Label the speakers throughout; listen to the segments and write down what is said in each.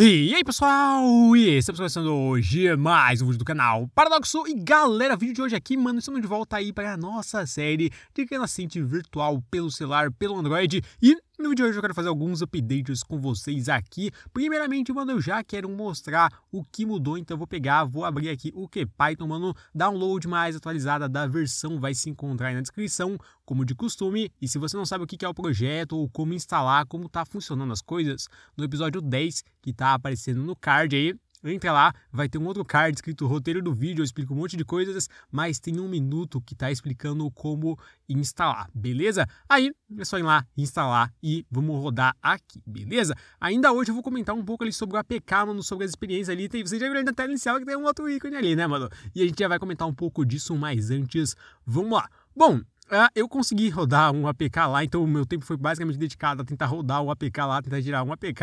Speaker 1: E aí pessoal, e estamos começando hoje mais um vídeo do canal Paradoxo E galera, vídeo de hoje aqui, mano, estamos de volta aí para a nossa série de renascente virtual pelo celular, pelo Android E no vídeo de hoje eu quero fazer alguns updates com vocês aqui. Primeiramente, mano, eu já quero mostrar o que mudou, então eu vou pegar, vou abrir aqui o que Python, mano, download mais atualizada da versão vai se encontrar aí na descrição, como de costume. E se você não sabe o que é o projeto ou como instalar, como tá funcionando as coisas, no episódio 10 que tá aparecendo no card aí, Entra lá, vai ter um outro card escrito roteiro do vídeo, eu explico um monte de coisas, mas tem um minuto que tá explicando como instalar, beleza? Aí é só ir lá, instalar e vamos rodar aqui, beleza? Ainda hoje eu vou comentar um pouco ali sobre o APK, mano, sobre as experiências ali. Tem, você já viu na tela inicial que tem um outro ícone ali, né, mano? E a gente já vai comentar um pouco disso, mas antes, vamos lá. Bom, ah, eu consegui rodar um APK lá, então o meu tempo foi basicamente dedicado a tentar rodar o APK lá, tentar girar um APK,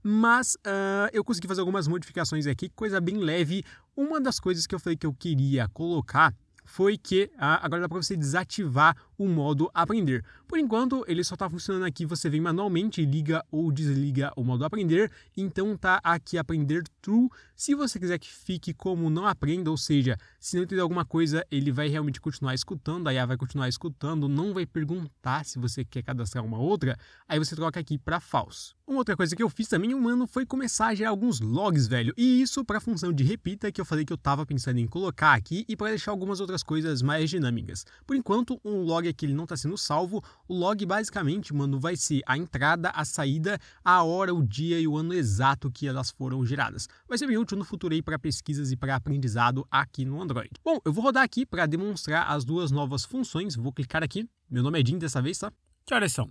Speaker 1: mas uh, eu consegui fazer algumas modificações aqui, coisa bem leve. Uma das coisas que eu falei que eu queria colocar foi que uh, agora dá para você desativar o modo aprender. Por enquanto, ele só está funcionando aqui, você vem manualmente, liga ou desliga o modo aprender, então tá aqui aprender true. Se você quiser que fique como não aprenda, ou seja, se não entender alguma coisa, ele vai realmente continuar escutando, a IA vai continuar escutando, não vai perguntar se você quer cadastrar uma outra, aí você troca aqui para falso. Uma outra coisa que eu fiz também, humano, foi começar a gerar alguns logs, velho. E isso para a função de repita que eu falei que eu estava pensando em colocar aqui e para deixar algumas outras coisas mais dinâmicas. Por enquanto, um log memória é que ele não está sendo salvo, o log basicamente, mano, vai ser a entrada, a saída, a hora, o dia e o ano exato que elas foram geradas. Vai ser bem útil no futuro aí para pesquisas e para aprendizado aqui no Android. Bom, eu vou rodar aqui para demonstrar as duas novas funções, vou clicar aqui, meu nome é Jim dessa vez, tá? Que horas são?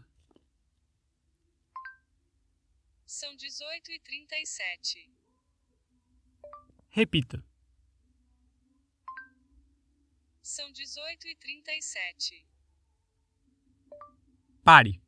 Speaker 1: São 18 e 37. Repita. São 18 e 37 pare.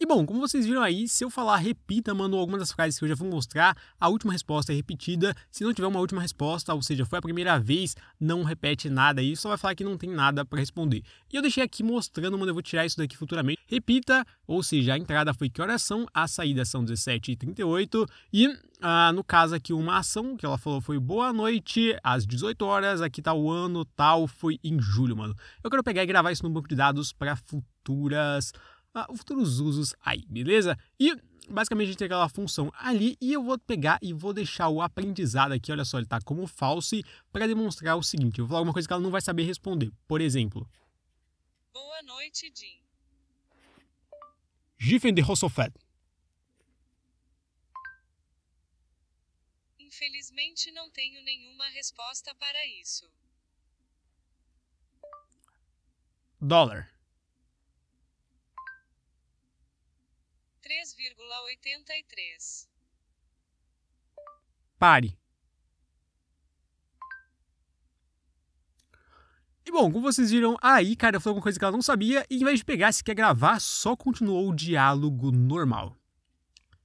Speaker 1: E bom, como vocês viram aí, se eu falar repita, mano, algumas das frases que eu já vou mostrar, a última resposta é repetida. Se não tiver uma última resposta, ou seja, foi a primeira vez, não repete nada aí, só vai falar que não tem nada para responder. E eu deixei aqui mostrando, mano, eu vou tirar isso daqui futuramente. Repita, ou seja, a entrada foi que horas são, a saída são 17h38 e ah, no caso aqui uma ação que ela falou foi boa noite, às 18 horas, aqui tá o ano, tal, foi em julho, mano. Eu quero pegar e gravar isso no banco de dados para futuras ah, futuros usos aí, beleza? E basicamente a gente tem aquela função ali e eu vou pegar e vou deixar o aprendizado aqui, olha só, ele está como false para demonstrar o seguinte, eu vou falar alguma coisa que ela não vai saber responder. Por exemplo... Boa noite, Jim. Giffen de Rossofet. Infelizmente não tenho nenhuma resposta para isso. Dólar. 3,83. Pare. E bom, como vocês viram aí, cara falou alguma coisa que ela não sabia e em vez de pegar, se quer gravar, só continuou o diálogo normal.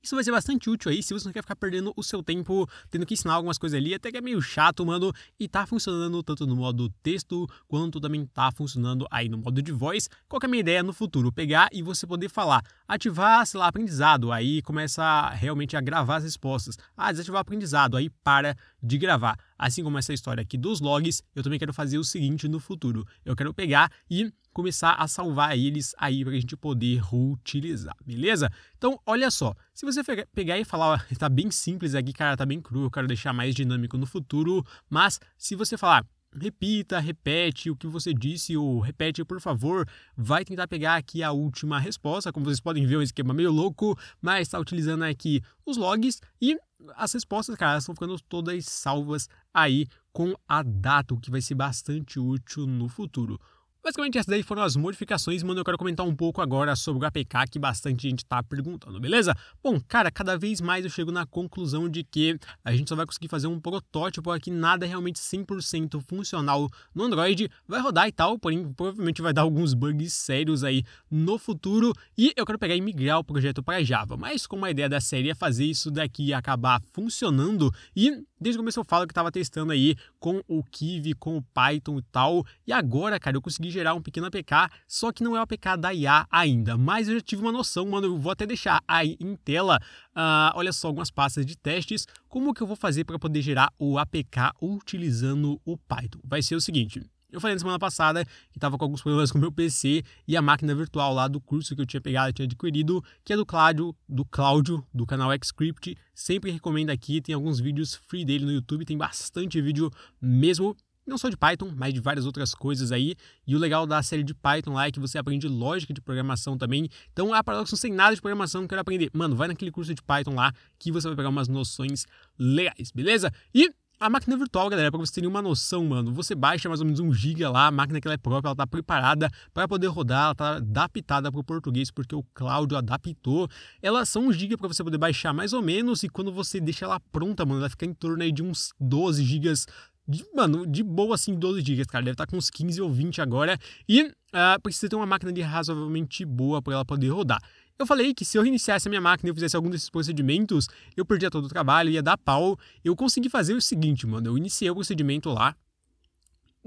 Speaker 1: Isso vai ser bastante útil aí se você não quer ficar perdendo o seu tempo tendo que ensinar algumas coisas ali, até que é meio chato, mano, e tá funcionando tanto no modo texto quanto também tá funcionando aí no modo de voz. Qual que é a minha ideia no futuro? Pegar e você poder falar, ativar, sei lá, aprendizado, aí começa realmente a gravar as respostas. Ah, desativar aprendizado, aí para de gravar assim como essa história aqui dos logs, eu também quero fazer o seguinte no futuro. Eu quero pegar e começar a salvar eles aí para a gente poder reutilizar, beleza? Então, olha só, se você pegar e falar, está bem simples aqui, cara, está bem cru, eu quero deixar mais dinâmico no futuro, mas se você falar, repita, repete o que você disse ou repete, por favor, vai tentar pegar aqui a última resposta. Como vocês podem ver, é um esquema meio louco, mas está utilizando aqui os logs e as respostas, cara, estão ficando todas salvas aí com a data, o que vai ser bastante útil no futuro. Basicamente, essas daí foram as modificações, mano. Eu quero comentar um pouco agora sobre o APK que bastante gente tá perguntando, beleza? Bom, cara, cada vez mais eu chego na conclusão de que a gente só vai conseguir fazer um protótipo aqui, nada realmente 100% funcional no Android. Vai rodar e tal, porém, provavelmente vai dar alguns bugs sérios aí no futuro. E eu quero pegar e migrar o projeto para Java. Mas como a ideia da série é fazer isso daqui acabar funcionando e desde o começo eu falo que estava testando aí com o Kiwi, com o Python e tal. E agora, cara, eu consegui gerar um pequeno APK, só que não é o APK da IA ainda, mas eu já tive uma noção, mano, eu vou até deixar aí em tela, uh, olha só, algumas pastas de testes, como que eu vou fazer para poder gerar o APK utilizando o Python. Vai ser o seguinte, eu falei na semana passada que estava com alguns problemas com o meu PC e a máquina virtual lá do curso que eu tinha pegado, tinha adquirido, que é do Cláudio, do Cláudio, do canal Xscript. Sempre recomendo aqui, tem alguns vídeos free dele no YouTube, tem bastante vídeo mesmo não só de Python, mas de várias outras coisas aí. E o legal da série de Python lá é que você aprende lógica de programação também. Então, a ah, paradoxo, não sei nada de programação, quero aprender. Mano, vai naquele curso de Python lá que você vai pegar umas noções legais, beleza? E a máquina virtual, galera, para você terem uma noção, mano, você baixa mais ou menos um giga lá, a máquina que ela é própria, ela tá preparada para poder rodar, ela tá adaptada para o português, porque o Cláudio adaptou. Elas são um giga para você poder baixar mais ou menos, e quando você deixa ela pronta, mano, vai ficar em torno aí de uns 12 gigas de, mano, de boa assim, 12 dias cara. Deve estar tá com uns 15 ou 20 agora. E uh, precisa ter uma máquina de razoavelmente boa para ela poder rodar. Eu falei que se eu reiniciasse a minha máquina e eu fizesse algum desses procedimentos, eu perdia todo o trabalho, ia dar pau. Eu consegui fazer o seguinte, mano. Eu iniciei o procedimento lá,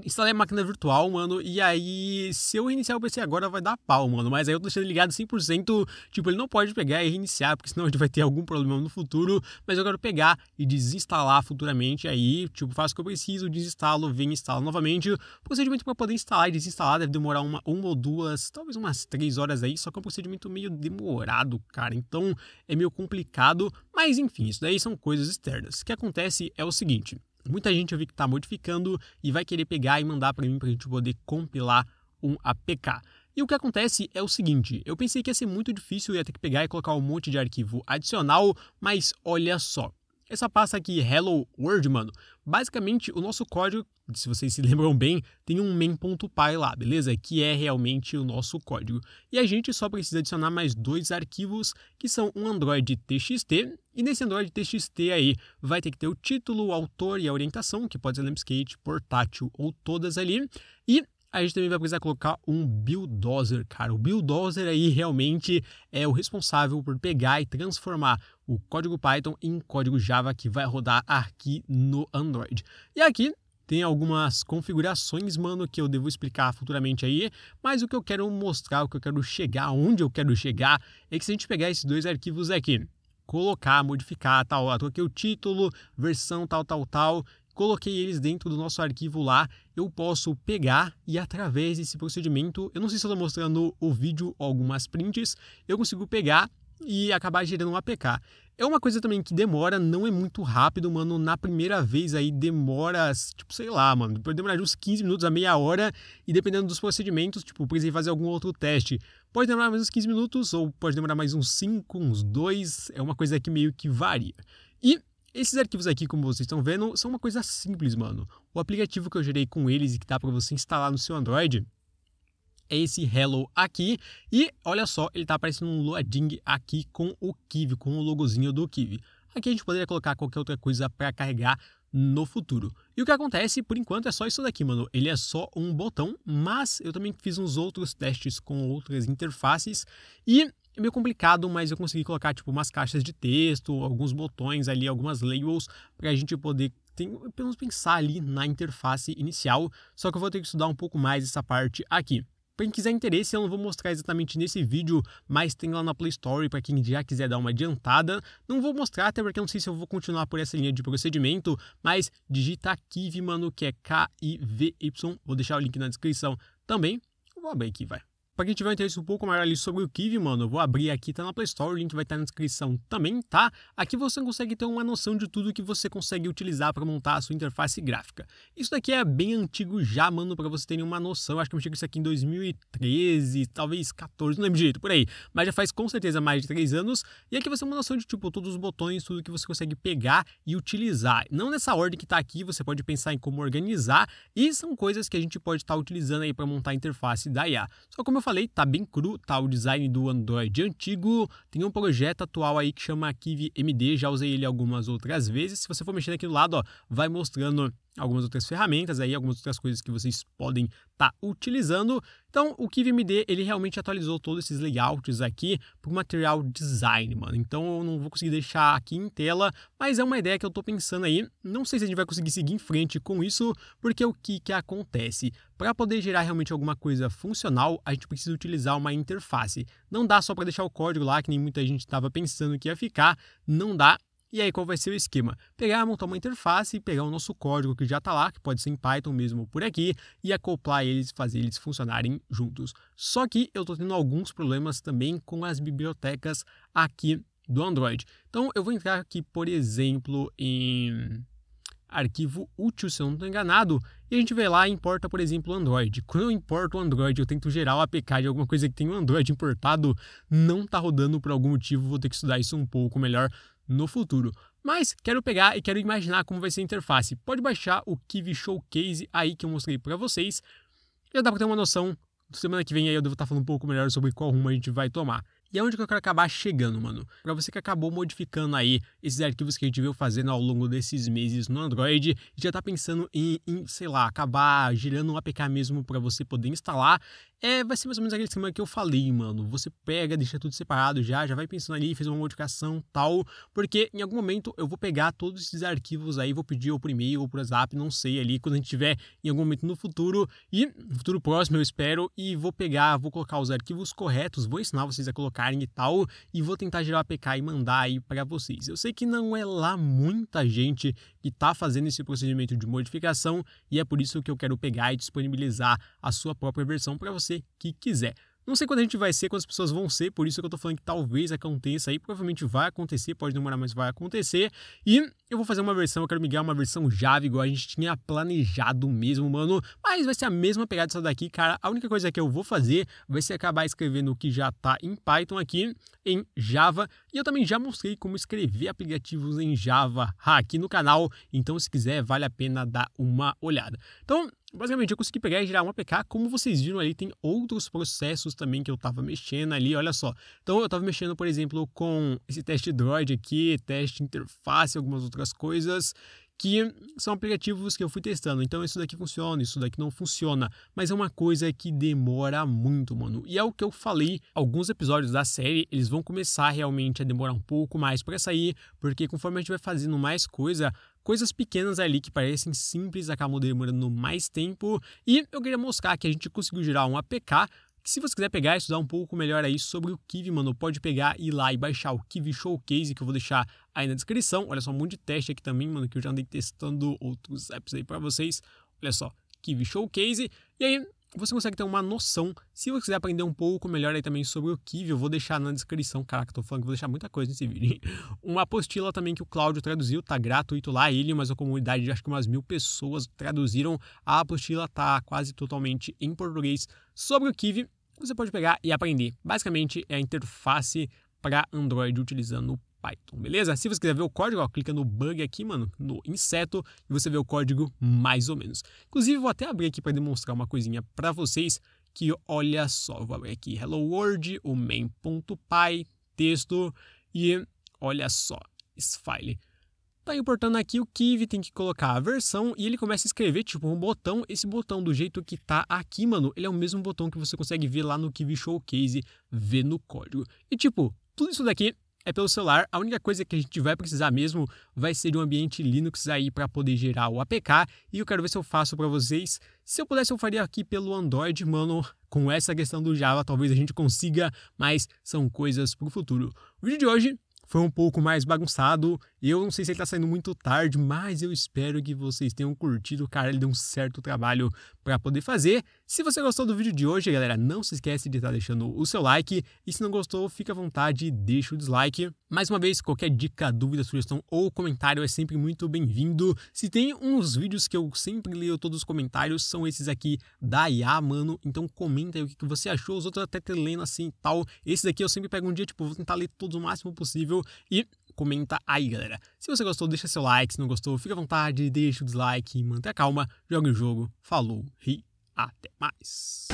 Speaker 1: instalei a máquina virtual, mano, e aí se eu reiniciar o PC agora vai dar pau, mano, mas aí eu tô deixando ligado 100%, tipo, ele não pode pegar e reiniciar, porque senão a gente vai ter algum problema no futuro, mas eu quero pegar e desinstalar futuramente aí, tipo, faço o que eu preciso, desinstalo, e instalo novamente, o procedimento para poder instalar e desinstalar deve demorar uma, uma ou duas, talvez umas três horas aí, só que é um procedimento meio demorado, cara, então é meio complicado, mas enfim, isso daí são coisas externas. O que acontece é o seguinte, Muita gente eu vi que está modificando e vai querer pegar e mandar para mim para a gente poder compilar um APK. E o que acontece é o seguinte: eu pensei que ia ser muito difícil, ia ter que pegar e colocar um monte de arquivo adicional, mas olha só, essa pasta aqui, Hello World, mano, basicamente o nosso código, se vocês se lembram bem, tem um main.py lá, beleza? Que é realmente o nosso código. E a gente só precisa adicionar mais dois arquivos, que são um Android TXT, e nesse Android TXT aí vai ter que ter o título, o autor e a orientação, que pode ser Lampskate, portátil ou todas ali, e a gente também vai precisar colocar um bulldozer, cara. O bulldozer aí realmente é o responsável por pegar e transformar o código Python em código Java que vai rodar aqui no Android. E aqui tem algumas configurações, mano, que eu devo explicar futuramente aí, mas o que eu quero mostrar, o que eu quero chegar, onde eu quero chegar, é que se a gente pegar esses dois arquivos aqui, colocar, modificar, tal, aqui o título, versão, tal, tal, tal, coloquei eles dentro do nosso arquivo lá, eu posso pegar e através desse procedimento, eu não sei se eu estou mostrando o vídeo ou algumas prints, eu consigo pegar e acabar gerando um APK. É uma coisa também que demora, não é muito rápido, mano. Na primeira vez aí demora, tipo, sei lá, mano, pode demorar uns 15 minutos a meia hora e dependendo dos procedimentos, tipo, precisei fazer algum outro teste. Pode demorar mais uns 15 minutos ou pode demorar mais uns 5, uns 2, é uma coisa que meio que varia. E esses arquivos aqui, como vocês estão vendo, são uma coisa simples, mano. O aplicativo que eu gerei com eles e que dá para você instalar no seu Android é esse Hello aqui. E olha só, ele está aparecendo um loading aqui com o Kiwi, com o logozinho do Kiwi. Aqui a gente poderia colocar qualquer outra coisa para carregar no futuro. E o que acontece, por enquanto, é só isso daqui, mano. Ele é só um botão, mas eu também fiz uns outros testes com outras interfaces e é meio complicado, mas eu consegui colocar tipo umas caixas de texto, alguns botões ali, algumas labels para a gente poder tem, pelo menos pensar ali na interface inicial, só que eu vou ter que estudar um pouco mais essa parte aqui. Para quem quiser interesse, eu não vou mostrar exatamente nesse vídeo, mas tem lá na Play Store para quem já quiser dar uma adiantada. Não vou mostrar, até porque eu não sei se eu vou continuar por essa linha de procedimento, mas digita Kiv, mano, que é K-I-V-Y. Vou deixar o link na descrição também. Vou abrir aqui, vai. Pra quem tiver um interesse um pouco maior ali sobre o Kiwi, mano, eu vou abrir aqui, tá na Play Store, o link vai estar tá na descrição também, tá? Aqui você consegue ter uma noção de tudo que você consegue utilizar para montar a sua interface gráfica. Isso daqui é bem antigo já, mano, para você ter uma noção. Acho que eu cheguei isso aqui em 2013, talvez 14, não lembro direito, por aí. Mas já faz com certeza mais de 3 anos. E aqui você tem uma noção de, tipo, todos os botões, tudo que você consegue pegar e utilizar. Não nessa ordem que tá aqui, você pode pensar em como organizar. E são coisas que a gente pode estar tá utilizando aí para montar a interface da IA. Só como eu falei, tá bem cru, tá o design do Android antigo. Tem um projeto atual aí que chama Kiwi MD, já usei ele algumas outras vezes. Se você for mexendo aqui do lado, ó, vai mostrando algumas outras ferramentas aí, algumas outras coisas que vocês podem estar tá utilizando. Então, o KiviMD, ele realmente atualizou todos esses layouts aqui para o material design, mano. Então, eu não vou conseguir deixar aqui em tela, mas é uma ideia que eu estou pensando aí. Não sei se a gente vai conseguir seguir em frente com isso, porque o que que acontece? Para poder gerar realmente alguma coisa funcional, a gente precisa utilizar uma interface. Não dá só para deixar o código lá, que nem muita gente estava pensando que ia ficar, não dá. E aí, qual vai ser o esquema? Pegar, montar uma interface, pegar o nosso código que já está lá, que pode ser em Python mesmo por aqui, e acoplar eles, fazer eles funcionarem juntos. Só que eu estou tendo alguns problemas também com as bibliotecas aqui do Android. Então, eu vou entrar aqui, por exemplo, em arquivo útil, se eu não estou enganado, e a gente vê lá importa, por exemplo, o Android. Quando eu importo o Android, eu tento gerar o APK de alguma coisa que tem o Android importado, não está rodando por algum motivo, vou ter que estudar isso um pouco melhor no futuro. Mas quero pegar e quero imaginar como vai ser a interface. Pode baixar o Kiwi Showcase aí que eu mostrei para vocês. Já dá para ter uma noção. Semana que vem aí eu devo estar tá falando um pouco melhor sobre qual rumo a gente vai tomar. E aonde é que eu quero acabar chegando, mano. Para você que acabou modificando aí esses arquivos que a gente veio fazendo ao longo desses meses no Android e já tá pensando em, em sei lá, acabar girando um APK mesmo para você poder instalar, é, vai ser mais ou menos aquele esquema que eu falei, mano. Você pega, deixa tudo separado já, já vai pensando ali, fez uma modificação tal, porque em algum momento eu vou pegar todos esses arquivos aí, vou pedir ou por e-mail ou por WhatsApp, não sei ali, quando a gente tiver em algum momento no futuro e no futuro próximo, eu espero, e vou pegar, vou colocar os arquivos corretos, vou ensinar vocês a colocarem e tal, e vou tentar gerar o APK e mandar aí para vocês. Eu sei que não é lá muita gente que tá fazendo esse procedimento de modificação e é por isso que eu quero pegar e disponibilizar a sua própria versão para vocês você que quiser. Não sei quando a gente vai ser, quantas pessoas vão ser, por isso que eu tô falando que talvez aconteça aí, provavelmente vai acontecer, pode demorar, mas vai acontecer. E eu vou fazer uma versão, eu quero migrar uma versão Java igual a gente tinha planejado mesmo, mano. Mas vai ser a mesma pegada dessa daqui, cara. A única coisa que eu vou fazer vai ser acabar escrevendo o que já tá em Python aqui em Java. E eu também já mostrei como escrever aplicativos em Java aqui no canal, então se quiser vale a pena dar uma olhada. Então, Basicamente, eu consegui pegar e gerar uma APK. Como vocês viram ali, tem outros processos também que eu estava mexendo ali, olha só. Então, eu estava mexendo, por exemplo, com esse teste Droid aqui, teste interface, algumas outras coisas que são aplicativos que eu fui testando. Então, isso daqui funciona, isso daqui não funciona. Mas é uma coisa que demora muito, mano. E é o que eu falei, alguns episódios da série, eles vão começar realmente a demorar um pouco mais para sair, porque conforme a gente vai fazendo mais coisa, Coisas pequenas ali que parecem simples acabam demorando mais tempo. E eu queria mostrar que a gente conseguiu gerar um APK se você quiser pegar e estudar um pouco melhor aí sobre o Kiwi, mano, pode pegar e ir lá e baixar o Kiwi Showcase, que eu vou deixar aí na descrição. Olha só, um monte de teste aqui também, mano, que eu já andei testando outros apps aí para vocês. Olha só, Kiwi Showcase. E aí, você consegue ter uma noção. Se você quiser aprender um pouco melhor aí também sobre o Kivy eu vou deixar na descrição. Caraca, tô falando que vou deixar muita coisa nesse vídeo. Uma apostila também que o Cláudio traduziu, tá gratuito lá. Ele, mas a comunidade de acho que umas mil pessoas traduziram. A apostila tá quase totalmente em português sobre o Kivy Você pode pegar e aprender. Basicamente é a interface para Android utilizando o Python, beleza? Se você quiser ver o código, ó, clica no bug aqui, mano, no inseto, e você vê o código mais ou menos. Inclusive, vou até abrir aqui para demonstrar uma coisinha para vocês, que olha só, vou abrir aqui hello world, o main.py, texto, e olha só, esse file tá importando aqui o Kiwi, tem que colocar a versão e ele começa a escrever tipo um botão. Esse botão do jeito que tá aqui, mano, ele é o mesmo botão que você consegue ver lá no Kiwi Showcase, ver no código. E tipo, tudo isso daqui é pelo celular. A única coisa que a gente vai precisar mesmo vai ser de um ambiente Linux aí para poder gerar o APK. E eu quero ver se eu faço para vocês. Se eu pudesse, eu faria aqui pelo Android, mano. Com essa questão do Java, talvez a gente consiga, mas são coisas para o futuro. O vídeo de hoje foi um pouco mais bagunçado eu não sei se ele tá saindo muito tarde, mas eu espero que vocês tenham curtido. Cara, ele deu um certo trabalho para poder fazer. Se você gostou do vídeo de hoje, galera, não se esquece de estar tá deixando o seu like. E se não gostou, fica à vontade e deixa o dislike. Mais uma vez, qualquer dica, dúvida, sugestão ou comentário é sempre muito bem-vindo. Se tem uns vídeos que eu sempre leio todos os comentários, são esses aqui da IA, mano. Então comenta aí o que você achou, os outros até te lendo assim e tal. Esses aqui eu sempre pego um dia, tipo, vou tentar ler todos o máximo possível. E comenta aí, galera. Se você gostou, deixa seu like. Se não gostou, fica à vontade, deixa o dislike, mantenha a calma, joga o jogo. Falou e até mais.